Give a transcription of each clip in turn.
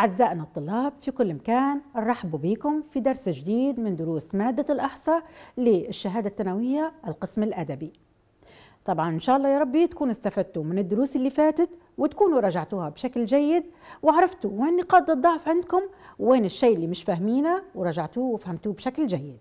أعزائنا الطلاب في كل مكان رحبوا بكم في درس جديد من دروس مادة الأحصاء للشهادة الثانوية القسم الأدبي طبعا إن شاء الله يا ربي تكونوا استفدتوا من الدروس اللي فاتت وتكونوا راجعتوها بشكل جيد وعرفتوا وين نقاط الضعف عندكم وين الشيء اللي مش فاهمينه وراجعتوه وفهمتوه بشكل جيد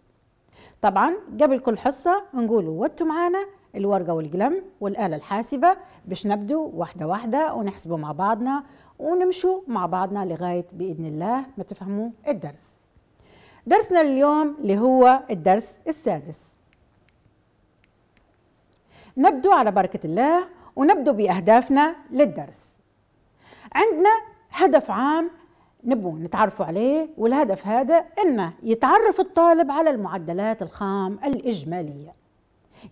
طبعا قبل كل حصة نقولوا ودتوا معانا الورقة والقلم والآلة الحاسبة باش نبدو واحدة واحدة ونحسبوا مع بعضنا ونمشوا مع بعضنا لغاية بإذن الله ما تفهموا الدرس درسنا اليوم اللي هو الدرس السادس نبدو على بركة الله ونبدو بأهدافنا للدرس عندنا هدف عام نبو نتعرفوا عليه والهدف هذا انه يتعرف الطالب على المعدلات الخام الاجماليه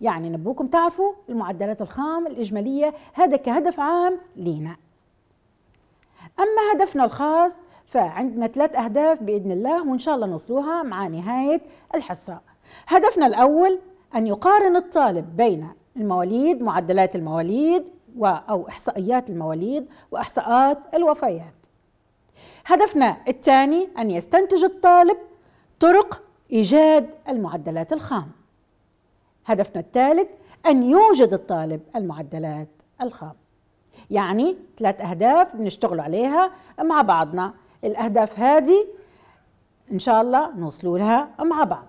يعني نبوكم تعرفوا المعدلات الخام الإجمالية هذا كهدف عام لينا أما هدفنا الخاص فعندنا ثلاث أهداف بإذن الله وإن شاء الله نوصلوها مع نهاية الحصة هدفنا الأول أن يقارن الطالب بين المواليد معدلات المواليد أو إحصائيات المواليد وإحصاءات الوفيات هدفنا الثاني أن يستنتج الطالب طرق إيجاد المعدلات الخام هدفنا الثالث أن يوجد الطالب المعدلات الخام يعني ثلاث أهداف بنشتغل عليها مع بعضنا الأهداف هذه إن شاء الله نوصلوا لها مع بعض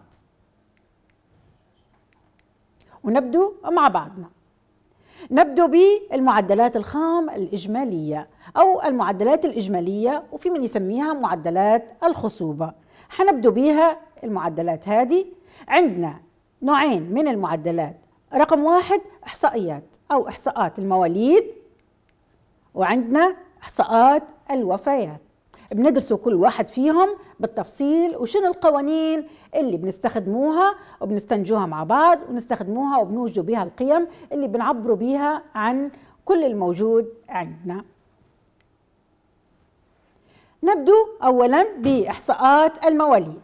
ونبدو مع بعضنا نبدو بالمعدلات الخام الإجمالية أو المعدلات الإجمالية وفي من يسميها معدلات الخصوبة حنبدو بها المعدلات هذه عندنا نوعين من المعدلات رقم واحد إحصائيات أو إحصاءات المواليد وعندنا إحصاءات الوفيات بندرسوا كل واحد فيهم بالتفصيل وشنو القوانين اللي بنستخدموها وبنستنجوها مع بعض ونستخدموها وبنوجدوا بها القيم اللي بنعبروا بها عن كل الموجود عندنا نبدو اولا باحصاءات المواليد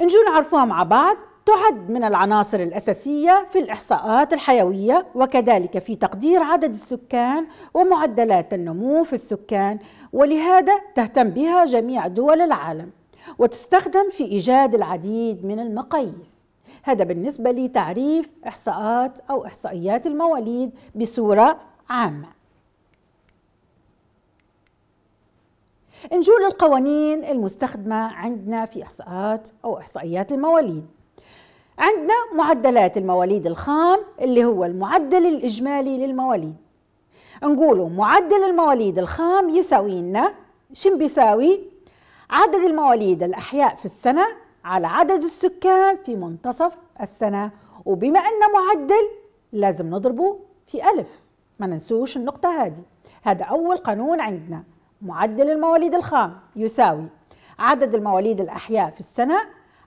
نجو نعرفوها مع بعض تعد من العناصر الأساسية في الإحصاءات الحيوية وكذلك في تقدير عدد السكان ومعدلات النمو في السكان ولهذا تهتم بها جميع دول العالم وتستخدم في إيجاد العديد من المقاييس هذا بالنسبة لتعريف إحصاءات أو إحصائيات المواليد بصورة عامة نجول القوانين المستخدمة عندنا في إحصاءات أو إحصائيات المواليد عندنا معدلات المواليد الخام اللي هو المعدل الإجمالي للمواليد نقولوا معدل المواليد الخام يساوي لنا شن بيساوي عدد المواليد الأحياء في السنة على عدد السكان في منتصف السنة وبما أن معدل لازم نضربه في ألف ما ننسوش النقطة هذه هذا أول قانون عندنا معدل المواليد الخام يساوي عدد المواليد الأحياء في السنة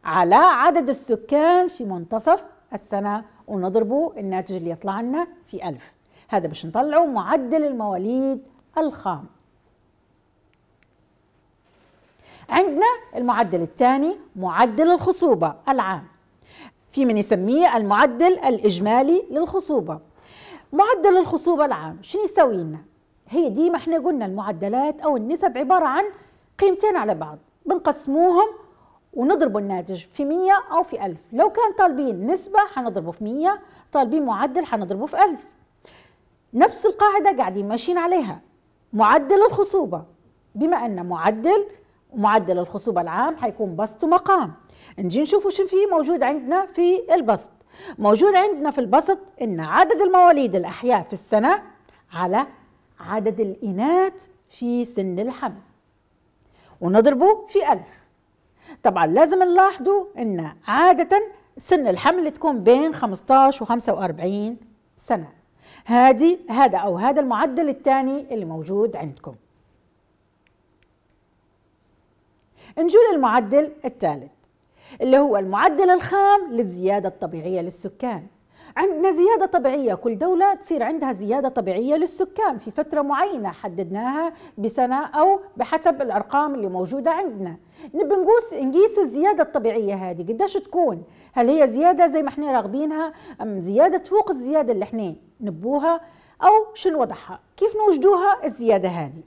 على عدد السكان في منتصف السنة ونضربه الناتج اللي يطلع لنا في ألف هذا باش نطلعه معدل المواليد الخام عندنا المعدل الثاني معدل الخصوبة العام في من يسميه المعدل الإجمالي للخصوبة معدل الخصوبة العام شنو يسوي لنا؟ هي دي ما احنا قلنا المعدلات أو النسب عبارة عن قيمتين على بعض بنقسموهم ونضرب الناتج في 100 أو في 1000 لو كان طالبين نسبة هنضربه في 100 طالبين معدل هنضربه في 1000 نفس القاعدة قاعدين ماشيين عليها معدل الخصوبة بما أن معدل معدل الخصوبة العام هيكون بسط ومقام نجي نشوفوا شو فيه موجود عندنا في البسط موجود عندنا في البسط أن عدد المواليد الأحياء في السنة على عدد الإناث في سن الحمل ونضربه في ألف طبعا لازم نلاحظوا ان عاده سن الحمل تكون بين 15 و 45 سنه هذه هذا او هذا المعدل الثاني اللي موجود عندكم نجول المعدل الثالث اللي هو المعدل الخام للزياده الطبيعيه للسكان عندنا زيادة طبيعية كل دولة تصير عندها زيادة طبيعية للسكان في فترة معينة حددناها بسنة أو بحسب الأرقام اللي موجودة عندنا نبي نقيس نقيسوا الزيادة الطبيعية هذه قداش تكون هل هي زيادة زي ما احنا راغبينها أم زيادة تفوق الزيادة اللي احنا نبوها أو شنو وضعها كيف نوجدوها الزيادة هذه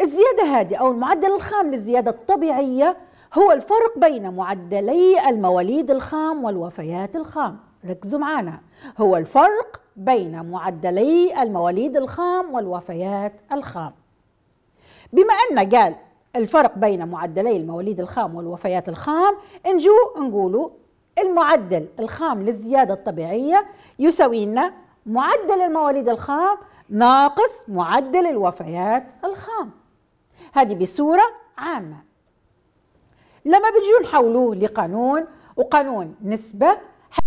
الزيادة هذه أو المعدل الخام للزيادة الطبيعية هو الفرق بين معدلي المواليد الخام والوفيات الخام ركزوا معانا هو الفرق بين معدلي المواليد الخام والوفيات الخام بما أن قال الفرق بين معدلي المواليد الخام والوفيات الخام نجو نقولوا المعدل الخام للزيادة الطبيعية يساوي لنا معدل المواليد الخام ناقص معدل الوفيات الخام هذه بصورة عامة لما بنجو نحولوه لقانون وقانون نسبة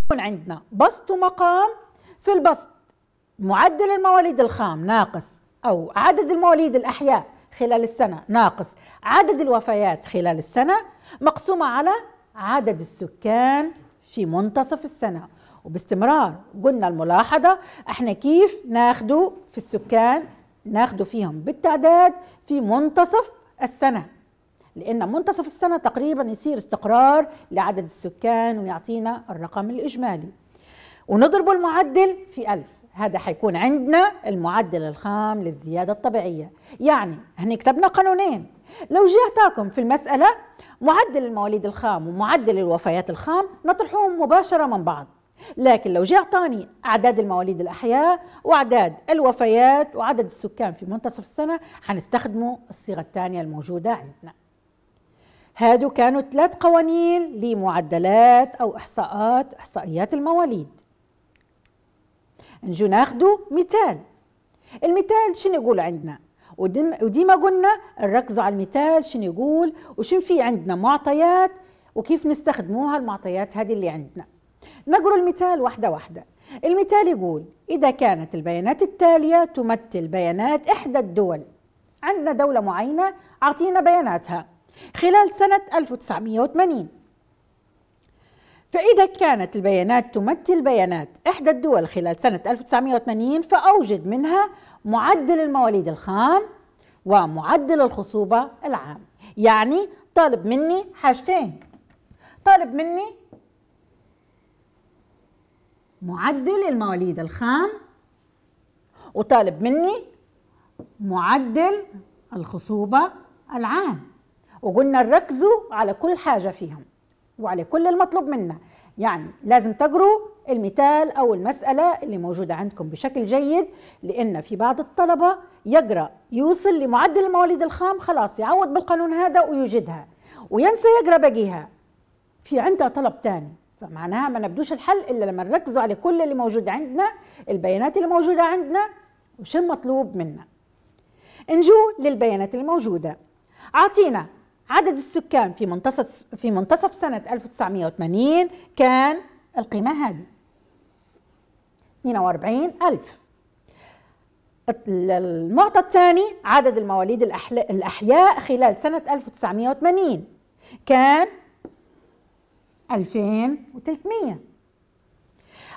حيكون عندنا بسط ومقام في البسط معدل المواليد الخام ناقص أو عدد المواليد الأحياء خلال السنة ناقص عدد الوفيات خلال السنة مقسومة على عدد السكان في منتصف السنة وباستمرار قلنا الملاحظة احنا كيف ناخده في السكان ناخده فيهم بالتعداد في منتصف السنة لأن منتصف السنة تقريبا يصير استقرار لعدد السكان ويعطينا الرقم الإجمالي ونضرب المعدل في 1000 هذا حيكون عندنا المعدل الخام للزيادة الطبيعية يعني هني كتبنا قانونين لو جهتكم في المسألة معدل المواليد الخام ومعدل الوفيات الخام نطرحهم مباشرة من بعض لكن لو جه اعطاني اعداد المواليد الاحياء واعداد الوفيات وعدد السكان في منتصف السنه حنستخدموا الصيغه الثانيه الموجوده عندنا هادو كانوا ثلاث قوانين لمعدلات أو إحصاءات إحصائيات المواليد نجو ناخدو مثال المثال شنو يقول عندنا وديما قلنا نركزوا على المثال شنو يقول وشنو في عندنا معطيات وكيف نستخدموها المعطيات هذه اللي عندنا نقروا المثال واحدة واحدة المثال يقول إذا كانت البيانات التالية تمثل بيانات إحدى الدول عندنا دولة معينة أعطينا بياناتها خلال سنة 1980 فإذا كانت البيانات تمثل بيانات إحدى الدول خلال سنة 1980 فأوجد منها معدل المواليد الخام ومعدل الخصوبة العام يعني طالب مني حاجتين طالب مني معدل المواليد الخام وطالب مني معدل الخصوبة العام وقلنا ركزوا على كل حاجة فيهم وعلى كل المطلوب منا يعني لازم تقروا المثال أو المسألة اللي موجودة عندكم بشكل جيد لأن في بعض الطلبة يقرأ يوصل لمعدل المواليد الخام خلاص يعود بالقانون هذا ويوجدها وينسى يقرأ باقيها في عندها طلب تاني فمعناها ما نبدوش الحل إلا لما نركزوا على كل اللي موجود عندنا البيانات اللي موجودة عندنا وش المطلوب منا نجو للبيانات الموجودة أعطينا عدد السكان في منتصف في منتصف سنة 1980 كان القيمة هذه 42 ألف المعطى الثاني عدد المواليد الأحياء خلال سنة 1980 كان 2300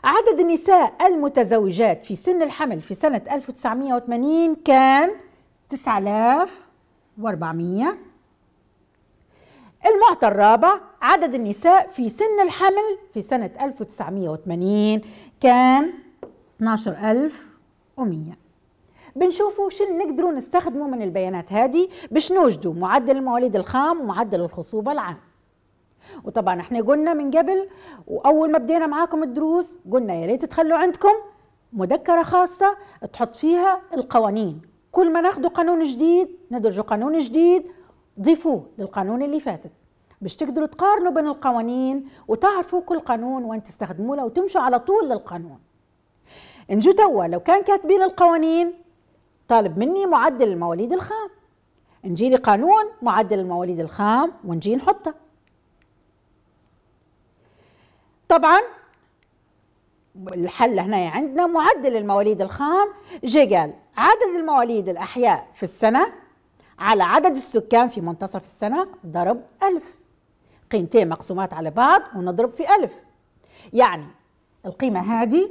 عدد النساء المتزوجات في سن الحمل في سنة 1980 كان 9400 المعطى الرابع عدد النساء في سن الحمل في سنة 1980 كان 12100 بنشوفوا شن نقدروا نستخدموا من البيانات هذه باش نوجدوا معدل المواليد الخام ومعدل الخصوبة العام وطبعا احنا قلنا من قبل واول ما بدينا معاكم الدروس قلنا يا ريت تخلوا عندكم مذكرة خاصة تحط فيها القوانين كل ما ناخدوا قانون جديد ندرجوا قانون جديد ضيفوه للقانون اللي فاتت باش تقدروا تقارنوا بين القوانين وتعرفوا كل قانون وين تستخدموا لو تمشوا على طول للقانون انجو توا لو كان كاتبين القوانين طالب مني معدل المواليد الخام نجي لي قانون معدل المواليد الخام ونجي نحطه طبعا الحل هنا عندنا معدل المواليد الخام جي قال عدد المواليد الأحياء في السنة على عدد السكان في منتصف السنة ضرب ألف قيمتين مقسومات على بعض ونضرب في ألف يعني القيمة هذه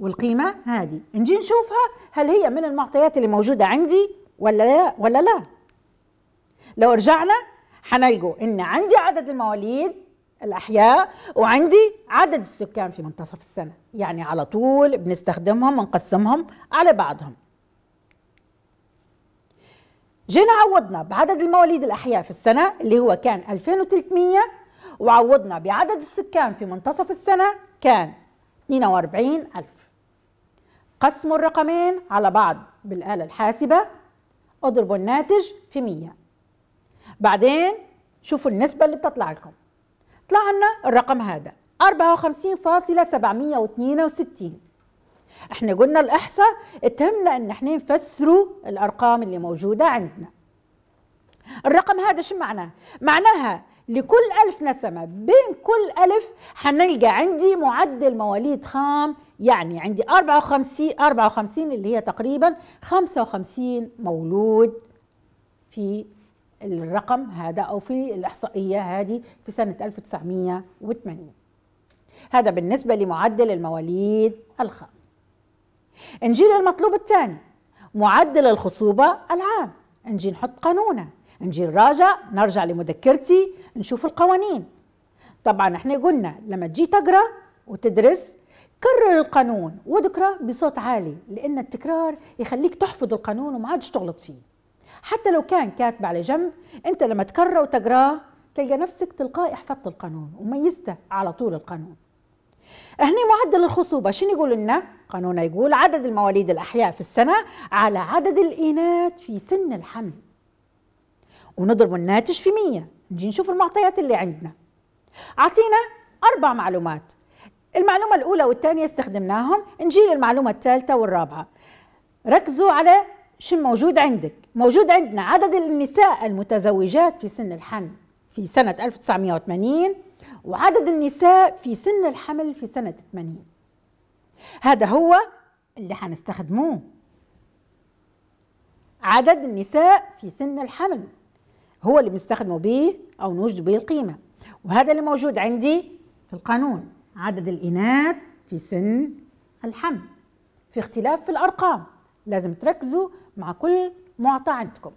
والقيمة هذه نجي نشوفها هل هي من المعطيات اللي موجودة عندي ولا لا ولا لا لو رجعنا حنلقوا ان عندي عدد المواليد الأحياء وعندي عدد السكان في منتصف السنة يعني على طول بنستخدمهم ونقسمهم على بعضهم جينا عوضنا بعدد المواليد الأحياء في السنة اللي هو كان 2300 وعوضنا بعدد السكان في منتصف السنة كان 42 ألف قسموا الرقمين على بعض بالآلة الحاسبة اضربوا الناتج في 100 بعدين شوفوا النسبة اللي بتطلع لكم طلع لنا الرقم هذا 54.762 احنا قلنا الاحصاء اتهمنا ان احنا نفسروا الارقام اللي موجوده عندنا الرقم هذا شو معناه معناها لكل ألف نسمة بين كل ألف حنلقى عندي معدل مواليد خام يعني عندي 54 54 اللي هي تقريبا 55 مولود في الرقم هذا أو في الإحصائية هذه في سنة 1980 هذا بالنسبة لمعدل المواليد الخام نجي للمطلوب الثاني معدل الخصوبة العام نجي نحط قانونة نجي نراجع نرجع لمذكرتي نشوف القوانين طبعا احنا قلنا لما تجي تقرا وتدرس كرر القانون وذكره بصوت عالي لان التكرار يخليك تحفظ القانون وما عادش تغلط فيه حتى لو كان كاتب على جنب انت لما تكرر وتقراه تلقى نفسك تلقائي حفظت القانون وميزته على طول القانون هنا معدل الخصوبة شنو يقول لنا؟ قانون يقول عدد المواليد الأحياء في السنة على عدد الإناث في سن الحمل ونضرب الناتج في 100 نجي نشوف المعطيات اللي عندنا أعطينا أربع معلومات المعلومة الأولى والثانية استخدمناهم نجي للمعلومة الثالثة والرابعة ركزوا على شو موجود عندك موجود عندنا عدد النساء المتزوجات في سن الحمل في سنة 1980 وعدد النساء في سن الحمل في سنة 80 هذا هو اللي حنستخدموه عدد النساء في سن الحمل هو اللي بنستخدمه به أو نوجد به القيمة وهذا اللي موجود عندي في القانون عدد الإناث في سن الحمل في اختلاف في الأرقام لازم تركزوا مع كل معطى عندكم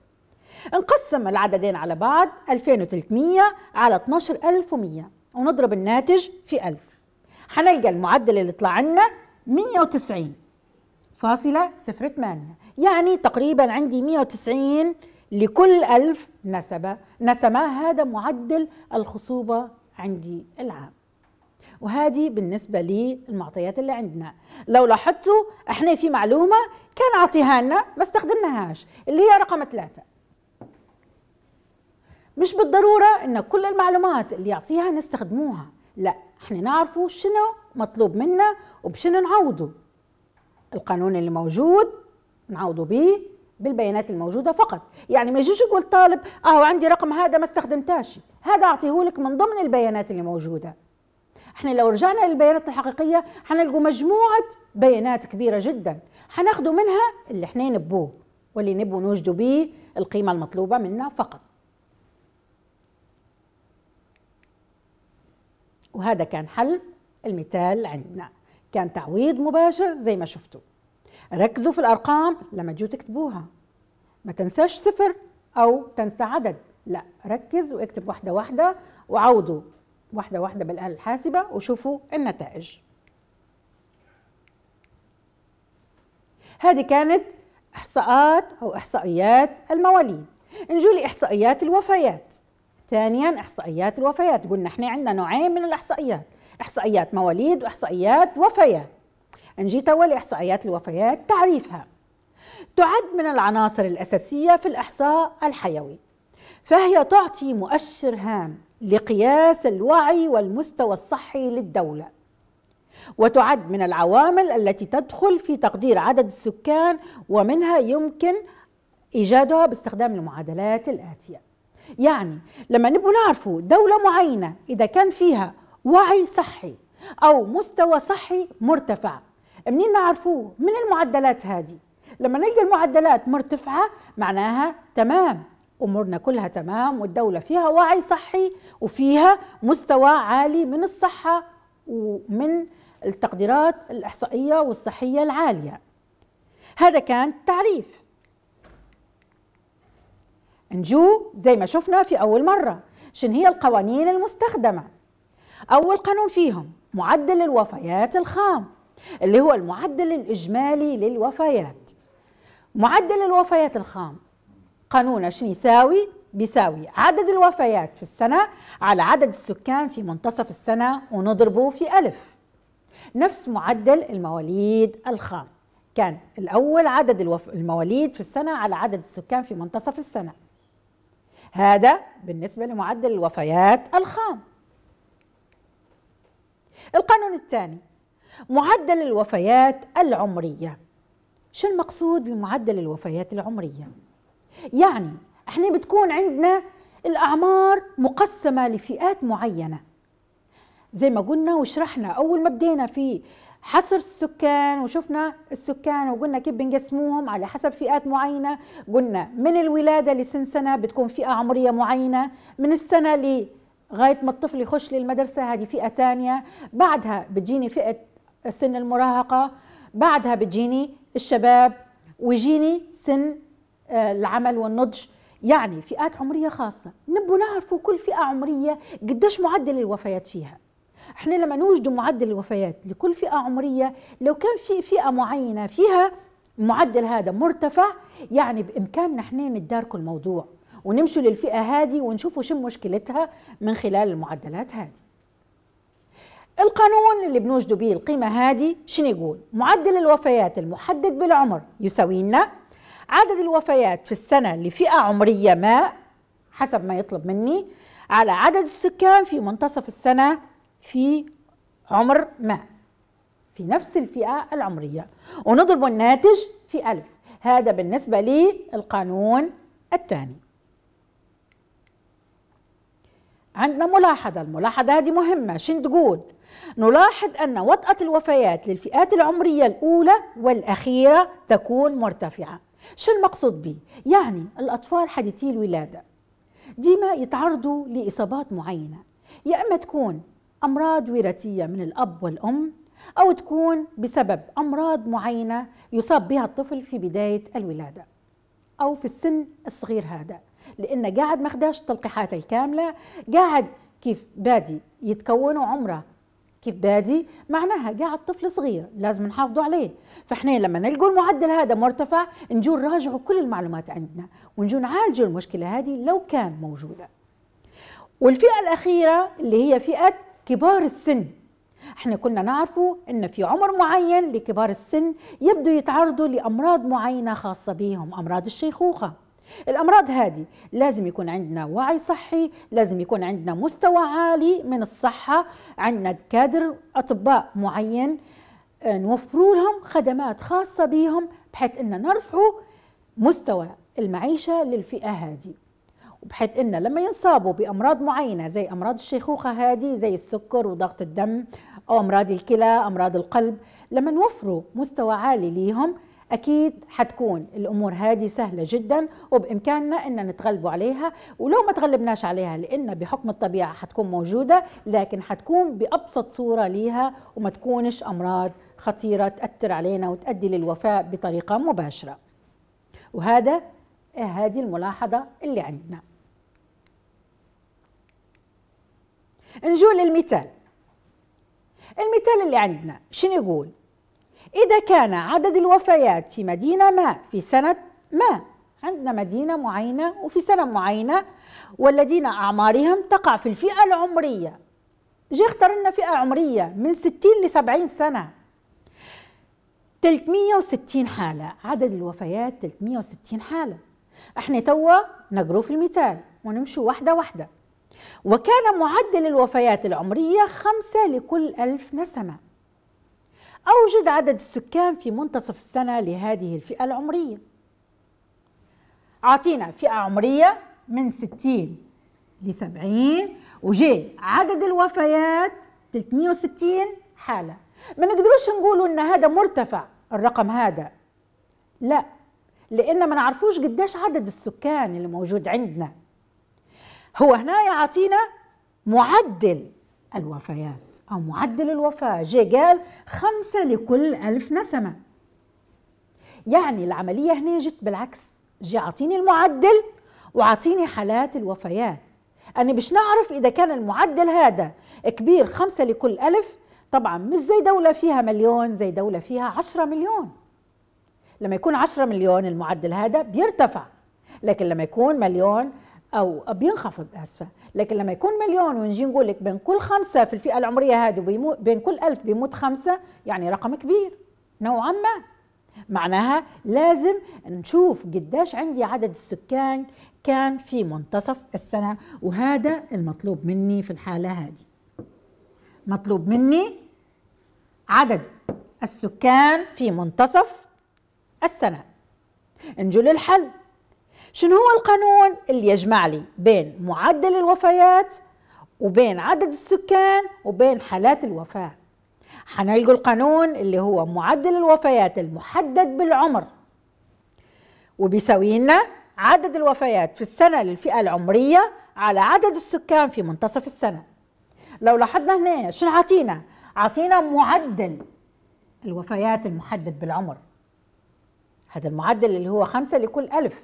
نقسم العددين على بعض 2300 على 12100 ونضرب الناتج في 1000 هنلقى المعدل اللي طلع عنا 190 فاصلة صفر ثمانية يعني تقريبا عندي 190 لكل 1000 نسبة نسمة هذا معدل الخصوبة عندي العام وهذه بالنسبة للمعطيات اللي عندنا لو لاحظتوا احنا في معلومة كان عطيها لنا ما استخدمناهاش اللي هي رقم ثلاثة مش بالضروره ان كل المعلومات اللي يعطيها نستخدموها لا احنا نعرفوا شنو مطلوب منا وبشنو نعوضه القانون اللي موجود نعوضه به بالبيانات الموجوده فقط يعني ما يجيش يقول طالب اهو عندي رقم هذا ما استخدمتاش هذا اعطيه لك من ضمن البيانات اللي موجوده احنا لو رجعنا للبيانات الحقيقيه حنلقوا مجموعه بيانات كبيره جدا حناخدوا منها اللي احنا نبوه واللي نبوا نوجدوا به القيمه المطلوبه منا فقط وهذا كان حل المثال عندنا كان تعويض مباشر زي ما شفتوا ركزوا في الأرقام لما تجوا تكتبوها ما تنساش صفر أو تنسى عدد لا ركز واكتب واحدة واحدة وعوضوا واحدة واحدة بالآلة الحاسبة وشوفوا النتائج هذه كانت إحصاءات أو إحصائيات المواليد نجوا إحصائيات الوفيات ثانيا احصائيات الوفيات قلنا احنا عندنا نوعين من الاحصائيات احصائيات مواليد واحصائيات وفيات نجي توا لاحصائيات الوفيات تعريفها تعد من العناصر الاساسيه في الاحصاء الحيوي فهي تعطي مؤشر هام لقياس الوعي والمستوى الصحي للدوله وتعد من العوامل التي تدخل في تقدير عدد السكان ومنها يمكن ايجادها باستخدام المعادلات الاتيه يعني لما نبقوا نعرفوا دولة معينة إذا كان فيها وعي صحي أو مستوى صحي مرتفع منين نعرفوه من المعدلات هذه لما نلقى المعدلات مرتفعة معناها تمام أمورنا كلها تمام والدولة فيها وعي صحي وفيها مستوى عالي من الصحة ومن التقديرات الإحصائية والصحية العالية هذا كان تعريف نجو زي ما شفنا في أول مرة شن هي القوانين المستخدمة أول قانون فيهم معدل الوفيات الخام اللي هو المعدل الإجمالي للوفيات معدل الوفيات الخام قانون شن يساوي بيساوي عدد الوفيات في السنة على عدد السكان في منتصف السنة ونضربه في ألف نفس معدل المواليد الخام كان الأول عدد المواليد في السنة على عدد السكان في منتصف السنة هذا بالنسبة لمعدل الوفيات الخام القانون الثاني معدل الوفيات العمرية شو المقصود بمعدل الوفيات العمرية؟ يعني احنا بتكون عندنا الأعمار مقسمة لفئات معينة زي ما قلنا وشرحنا أول ما بدينا في حصر السكان وشفنا السكان وقلنا كيف بنقسموهم على حسب فئات معينه قلنا من الولاده لسن سنه بتكون فئه عمريه معينه من السنه لغايه ما الطفل يخش للمدرسه هذه فئه ثانيه بعدها بتجيني فئه سن المراهقه بعدها بتجيني الشباب ويجيني سن آه، العمل والنضج يعني فئات عمريه خاصه نبوا نعرفوا كل فئه عمريه قديش معدل الوفيات فيها احنا لما نوجد معدل الوفيات لكل فئه عمريه لو كان في فئه معينه فيها المعدل هذا مرتفع يعني بامكاننا احنا نتداركوا الموضوع ونمشوا للفئه هذه ونشوفوا شو مشكلتها من خلال المعدلات هذه القانون اللي بنوجدوا به القيمة هذه شنو يقول؟ معدل الوفيات المحدد بالعمر يساوي لنا عدد الوفيات في السنة لفئة عمرية ما حسب ما يطلب مني على عدد السكان في منتصف السنة في عمر ما في نفس الفئة العمرية ونضرب الناتج في ألف هذا بالنسبة للقانون الثاني عندنا ملاحظة الملاحظة هذه مهمة شن تقول نلاحظ أن وطأة الوفيات للفئات العمرية الأولى والأخيرة تكون مرتفعة شو المقصود به؟ يعني الأطفال حديثي الولادة ديما يتعرضوا لإصابات معينة يا إما تكون أمراض وراثية من الأب والأم أو تكون بسبب أمراض معينة يصاب بها الطفل في بداية الولادة أو في السن الصغير هذا لأنه قاعد ما خداش التلقيحات الكاملة قاعد كيف بادي يتكون عمره كيف بادي معناها قاعد طفل صغير لازم نحافظوا عليه فاحنا لما نلقوا المعدل هذا مرتفع نجو نراجعوا كل المعلومات عندنا ونجو نعالجوا المشكلة هذه لو كان موجودة والفئة الأخيرة اللي هي فئة كبار السن احنا كنا نعرفوا ان في عمر معين لكبار السن يبدو يتعرضوا لامراض معينه خاصه بهم امراض الشيخوخه الامراض هذه لازم يكون عندنا وعي صحي لازم يكون عندنا مستوى عالي من الصحه عندنا كادر اطباء معين آه، نوفروا لهم خدمات خاصه بهم بحيث ان نرفعوا مستوى المعيشه للفئه هذه بحيث ان لما ينصابوا بامراض معينه زي امراض الشيخوخه هذه زي السكر وضغط الدم او امراض الكلى امراض القلب لما نوفروا مستوى عالي ليهم اكيد حتكون الامور هذه سهله جدا وبامكاننا ان نتغلبوا عليها ولو ما تغلبناش عليها لان بحكم الطبيعه حتكون موجوده لكن حتكون بابسط صوره ليها وما تكونش امراض خطيره تاثر علينا وتؤدي للوفاه بطريقه مباشره وهذا هذه الملاحظه اللي عندنا نجوا للمثال المثال اللي عندنا شنو يقول إذا كان عدد الوفيات في مدينة ما في سنة ما عندنا مدينة معينة وفي سنة معينة والذين أعمارهم تقع في الفئة العمرية جي اختار لنا فئة عمرية من 60 ل 70 سنة 360 حالة عدد الوفيات 360 حالة احنا توا نقروا في المثال ونمشوا واحدة واحدة وكان معدل الوفيات العمرية خمسة لكل ألف نسمة أوجد عدد السكان في منتصف السنة لهذه الفئة العمرية أعطينا فئة عمرية من 60 ل 70 وجي عدد الوفيات 360 حالة ما نقدروش نقولوا إن هذا مرتفع الرقم هذا لا لأن ما نعرفوش قداش عدد السكان اللي موجود عندنا هو هنا يعطينا معدل الوفيات أو معدل الوفاة جي قال خمسة لكل ألف نسمة يعني العملية هنا جت بالعكس جي عطيني المعدل وعطيني حالات الوفيات أنا مش نعرف إذا كان المعدل هذا كبير خمسة لكل ألف طبعا مش زي دولة فيها مليون زي دولة فيها عشرة مليون لما يكون عشرة مليون المعدل هذا بيرتفع لكن لما يكون مليون او بينخفض اسفه لكن لما يكون مليون ونجي نقول لك بين كل خمسه في الفئه العمريه هذه بين كل ألف بيموت خمسه يعني رقم كبير نوعا ما معناها لازم نشوف قداش عندي عدد السكان كان في منتصف السنه وهذا المطلوب مني في الحاله هذه مطلوب مني عدد السكان في منتصف السنه نجوا للحل شنو هو القانون اللي يجمع لي بين معدل الوفيات وبين عدد السكان وبين حالات الوفاة حنلقوا القانون اللي هو معدل الوفيات المحدد بالعمر وبيساوي لنا عدد الوفيات في السنة للفئة العمرية على عدد السكان في منتصف السنة لو لاحظنا هنا شنو عطينا عطينا معدل الوفيات المحدد بالعمر هذا المعدل اللي هو خمسة لكل ألف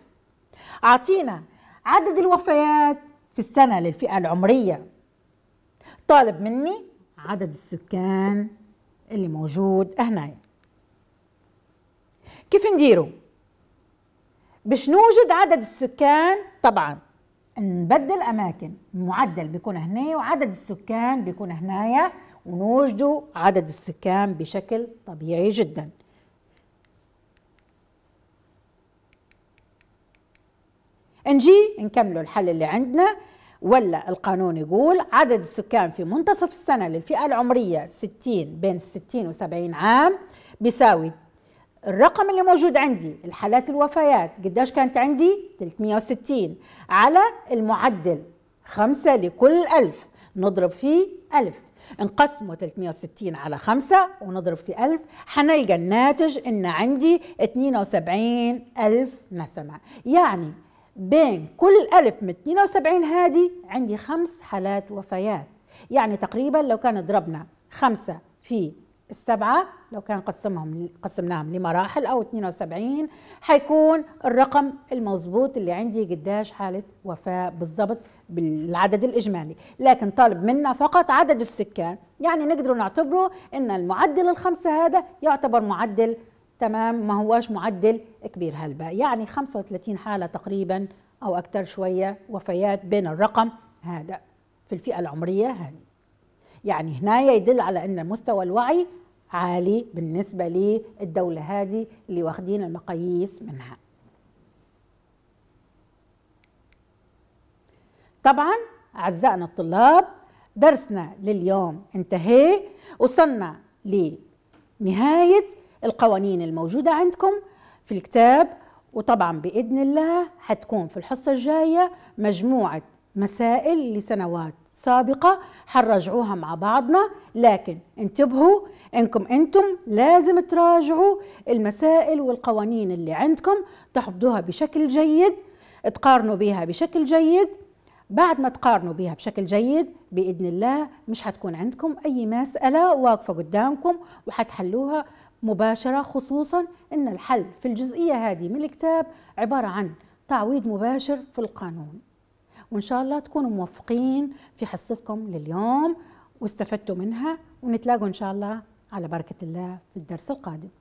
أعطينا عدد الوفيات في السنة للفئة العمرية طالب مني عدد السكان اللي موجود هنا كيف نديره؟ باش نوجد عدد السكان طبعا نبدل اماكن المعدل بيكون هنا وعدد السكان بيكون هنايا ونوجدوا عدد السكان بشكل طبيعي جدا نجي نكملوا الحل اللي عندنا ولا القانون يقول عدد السكان في منتصف السنة للفئة العمرية 60 بين 60 و 70 عام بيساوي الرقم اللي موجود عندي الحالات الوفيات قداش كانت عندي 360 على المعدل 5 لكل 1000 نضرب فيه 1000 نقسمه 360 على 5 ونضرب في 1000 حنلقى الناتج ان عندي 72000 نسمة يعني بين كل 72 هذه عندي خمس حالات وفيات يعني تقريبا لو كان ضربنا خمسة في السبعة لو كان قسمهم قسمناهم لمراحل أو 72 حيكون الرقم المظبوط اللي عندي قداش حالة وفاة بالضبط بالعدد الإجمالي لكن طالب منا فقط عدد السكان يعني نقدر نعتبره أن المعدل الخمسة هذا يعتبر معدل تمام ما هواش معدل كبير هلبة يعني 35 حالة تقريبا أو أكثر شوية وفيات بين الرقم هذا في الفئة العمرية هذه يعني هنا يدل على أن مستوى الوعي عالي بالنسبة للدولة هذه اللي واخدين المقاييس منها طبعا أعزائنا الطلاب درسنا لليوم انتهى وصلنا لنهاية القوانين الموجودة عندكم في الكتاب وطبعا بإذن الله حتكون في الحصة الجاية مجموعة مسائل لسنوات سابقة حنراجعوها مع بعضنا لكن انتبهوا انكم انتم لازم تراجعوا المسائل والقوانين اللي عندكم تحفظوها بشكل جيد تقارنوا بها بشكل جيد بعد ما تقارنوا بها بشكل جيد بإذن الله مش حتكون عندكم أي مسألة واقفة قدامكم وحتحلوها مباشرة خصوصا أن الحل في الجزئية هذه من الكتاب عبارة عن تعويض مباشر في القانون وإن شاء الله تكونوا موفقين في حصتكم لليوم واستفدتوا منها ونتلاقوا إن شاء الله على بركة الله في الدرس القادم